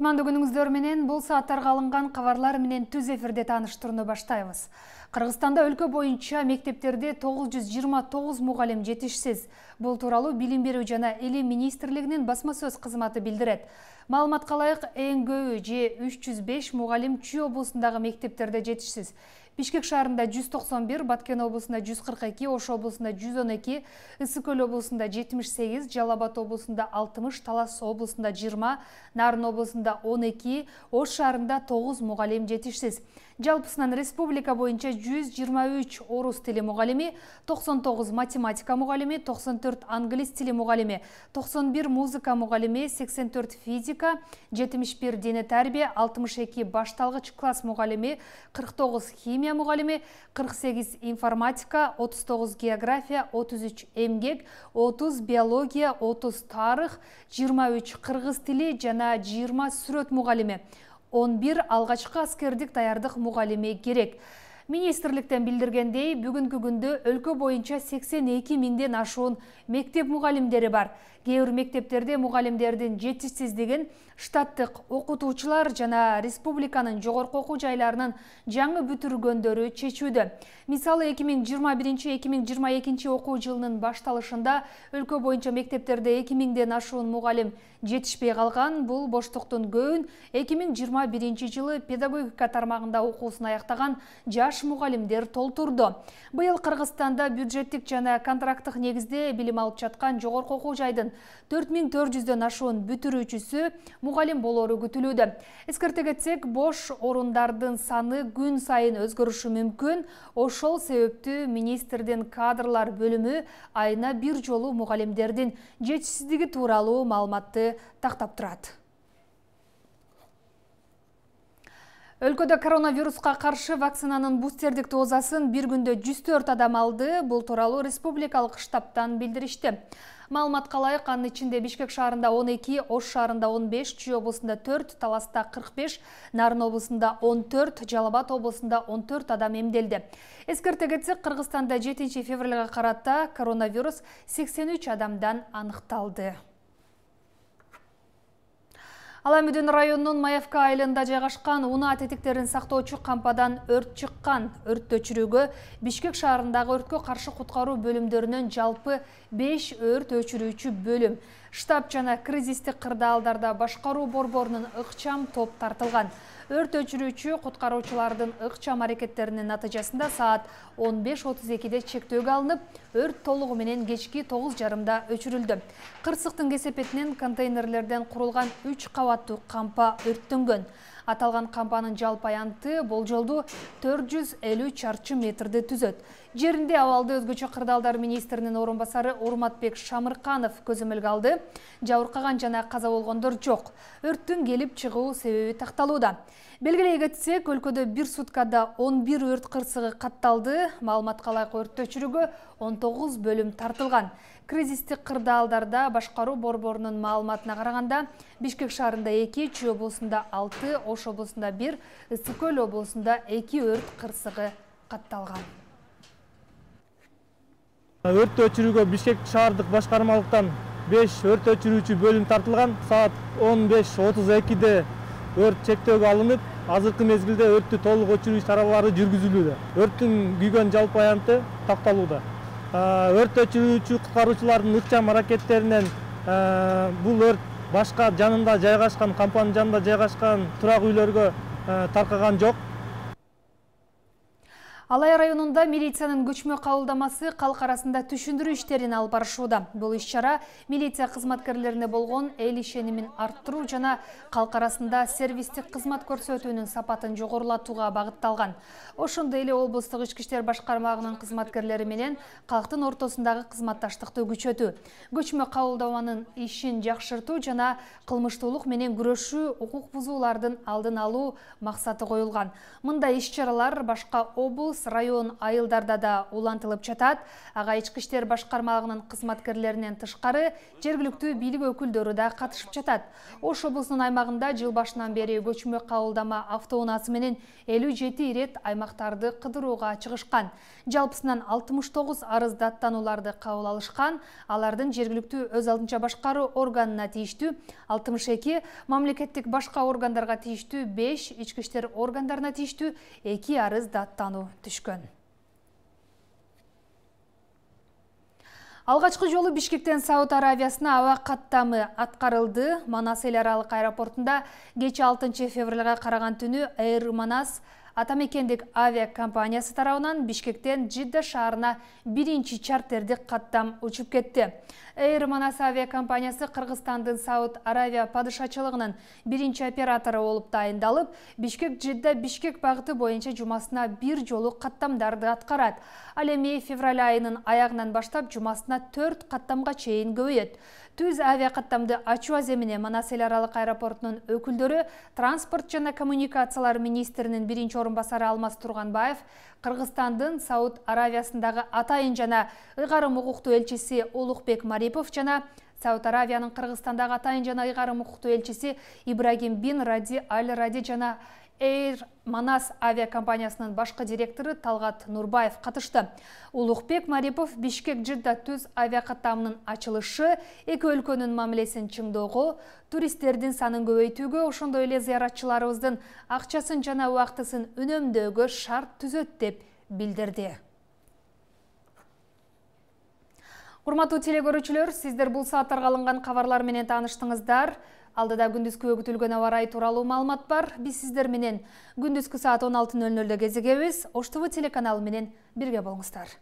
кутмандуу күнүңүздөр менен бул сааттарга алынган кабарлар менен түз эфирде тааныштырууну баштайбыз кыргызстанда өлкө боюнча мектептерде тогуз жүз жыйырма тогуз мугалим жетишсиз бул тууралуу билим берүү жана илим министрлигинин басма сөз кызматы билдирет маалыматка ылайык эң көбү же үч жүз беш мугалим чүй облусундагы мектептерде жетишсиз бишкек шаарында жүз токсон бир баткен облусунда жүз кырк эки ош облусунда жүз он эки ысык көл облусунда жетимиш сегиз жалал абад облусунда алтымыш талас облусунда жыйырма нарын облусунда он эки ош шаарында тогуз мугалим жетишсиз жалпысынан республика бойынша 123 орус тілі мұғалеме, 99 математика мұғалеме, 94 англис тілі мұғалеме, 91 музыка мұғалеме, 84 физика 71 дене тәрбие 62 башталғыч класс мұғалеме, 49 химия мұғалеме, 48 информатика 39 география 33 емгек, 30 биология 30 тарых 23 қырғыз тілі, жана 20 сүрет мұғалеме. он бир алгачкы аскердик даярдык мугалими керек министрликтен билдиргендей бүгүнкү күндө өлкө боюнча сексен эки миңден ашуун мектеп мугалимдери бар кээ бир мектептерде мугалимдердин жетишсиздигин штаттык окутуучулар жана республиканын жогорку окуу жайларынын жаңы бүтүргөндөрү чечүүдө мисалы эки миң жыйырма биринчи эки миң жыйырма экинчи окуу жылынын башталышында өлкө боюнча мектептерде эки миңден ашуун мугалим жетишпей калган бул боштуктун көбүн эки миң жыйырма биринчи жылы педагогика тармагында окуусун аяктаган жаш жаш мугалимдер толтурду быйыл кыргызстанда бюджеттик жана контракттык негизде билим алып жаткан жогорку окуу жайдын төрт миң төрт жүздөн ашуун бүтүрүүчүсү мугалим болоору күтүлүүдө эскерте кетсек бош орундардын саны күн сайын өзгөрүшү мүмкүн ошол себептүү министрдин кадрлар бөлүмү айына бир жолу мугалимдердин жетишсиздиги тууралуу маалыматты тактап турат өлкөдө коронавируска каршы вакцинанын бустердик дозасын бир күндө жүз төрт адам алды бул тууралуу республикалык штабтан билдиришти маалыматка ылайык анын ичинде бишкек шаарында он эки ош шаарында он беш чүй облусунда төрт таласта кырк беш нарын облусунда он төрт жалал абад облусунда он төрт адам эмделди эскерте кетсек кыргызстанда жетинчи февралга карата коронавирус сексен үч адамдан аныкталды аламүдүн районунун маевка айылында жайгашкан унаа тетиктерин сактоочу кампадан өрт чыккан өрттү өчүрүүгө бишкек шаарындагы өрткө каршы куткаруу бөлүмдөрүнөн жалпы 5 өрт өчүрүүчү бөлүм штаб жана кризистик кырдаалдарда башкаруу борборунун ыкчам топ тартылган өрт өчүрүүчү куткаруучулардын ыкчам аракеттеринин натыйжасында саат 15:32де чектөөгө алынып өрт толугу менен кечки 9:30да өчүрүлдү кырсыктын кесепетинен контейнерлерден курулган 3 кабат кабаттуу кампа өрттөнгөн Аталған компанын жалпы аянты болжолду 450 чарчы метрді түзөт. Жерінде авалды өзгөчө кырдаалдар министринин орун басары Орматбек Шамырканов көзөмөлгө алды. Жабыркаган жана каза болгондор жок. Өрттүн келип чыгуу себеби такталууда. Белгилей кетсек, өлкөдө бир суткада 11 өрт кырсыгы катталды. Маалыматка ылайык өрттөчүрүгө 19 бөлүм тартылган. Кризистик кырдаалдарда башкаруу борборунун маалыматына караганда, Бишкек шаарында 2, Чүй облусунда 6, ош облысында бир Сүкөл облысында эки өрт кырсыгы катталган өрт өчүрүүгө бишкек шаардык башкармалыктан 5 өрт өчүрүүчү бөлүм тартылган саат 15 беш отуз өрт чектөөгө алынып азыркы мезгилде өрттү толук өчүрүү иш чаралары жүргүзүлүүдө өрттүн күйгөн жалпы аянты такталууда э, өрт өчүрүүчү куткаруучулардын ыкчам аракеттеринен э, бул өрт башқа жанында жайғасқан, компанияның жанында жайғасқан тұрақ үйлерге тарқаған жоқ алай районунда милициянын көчмө кабылдамасы калк арасында түшүндүрүү иштерин алып барышууда бул иш чара милиция кызматкерлерине болгон эл ишенимин арттыруу жана калк арасында сервистик кызмат көрсөтүүнүн сапатын жогорулатууга багытталган ошондой эле облустук ички иштер башкармагынын кызматкерлери менен калктын ортосундагы кызматташтыкты күчөтүү көчмө кабылдаманын ишин жакшыртуу жана кылмыштуулук менен күрөшүү укук бузуулардын алдын алуу максаты коюлган мындай иш чаралар башка облус район айылдарда да улантылып жатат ага ички иштер башкармалыгынын кызматкерлеринен тышкары жергиликтүү бийлик өкүлдөрү да катышып жатат ош облусунун аймагында жыл башынан бери көчмө кабылдама автоунаасы менен элүү жети ирет аймактарды кыдырууга чыгышкан жалпысынан алтымыш тогуз арыз даттанууларды кабыл алышкан алардын жергиликтүү өз алдынча башкаруу органына тийиштүү алтымыш эки мамлекеттик башка органдарга тийиштүү беш ички иштер органдарына тийиштүү эки арыз даттануу түшкөн алгачкы жолу бишкектен сауд аравиясына аба каттамы аткарылды манас эл аралык аэропортунда кечээ алтынчы февралга караган түнү эйр манас ата мекендик авиакомпаниясы тарабынан бишкектен жидда шаарына биринчи чартердик каттам учуп кетти эйр манас авиакомпаниясы кыргызстандын сауд аравия падышачылыгынын биринчи оператору болуп дайындалып бишкек жидда бишкек багыты боюнча жумасына бир жолу каттамдарды аткарат ал эми февраль айынын аягынан баштап жумасына төрт каттамга чейин көбөйөт түз авиакаттамды ачуу аземине манас эл аралык аэропортунун өкүлдөрү транспорт жана коммуникациялар министринин биринчи орун басары алмаз турганбаев кыргызстандын сауд аравиясындагы атайын жана ыйгарым укуктуу элчиси улукбек марипов жана сауд аравиянын кыргызстандагы атайын жана ыйгарым укуктуу элчиси ибрагим бин ради аль ради жана эiр манас авиакомпаниясынын башкы директору талгат нурбаев катышты улукбек марипов бишкек жiда түз авиа ачылышы эки өлкөнүн мамилесин чыңдоого туристтердин санын көбөйтүүгө ошондой эле зыяратчыларыбыздын акчасын жана убактысын үнөмдөөгө шарт түзөт деп билдирди урматтуу телекөрүүчүлөр сиздер бул сааттарга алынган кабарлар менен тааныштыңыздар Алдыда күндізгі күтүлгөн ауа аварай тууралуу маалымат бар. Біз сіздер менен күндүзгү саат 1600 ді кезигебиз. Ош ТВ телеканалы менен бирге болуңуздар.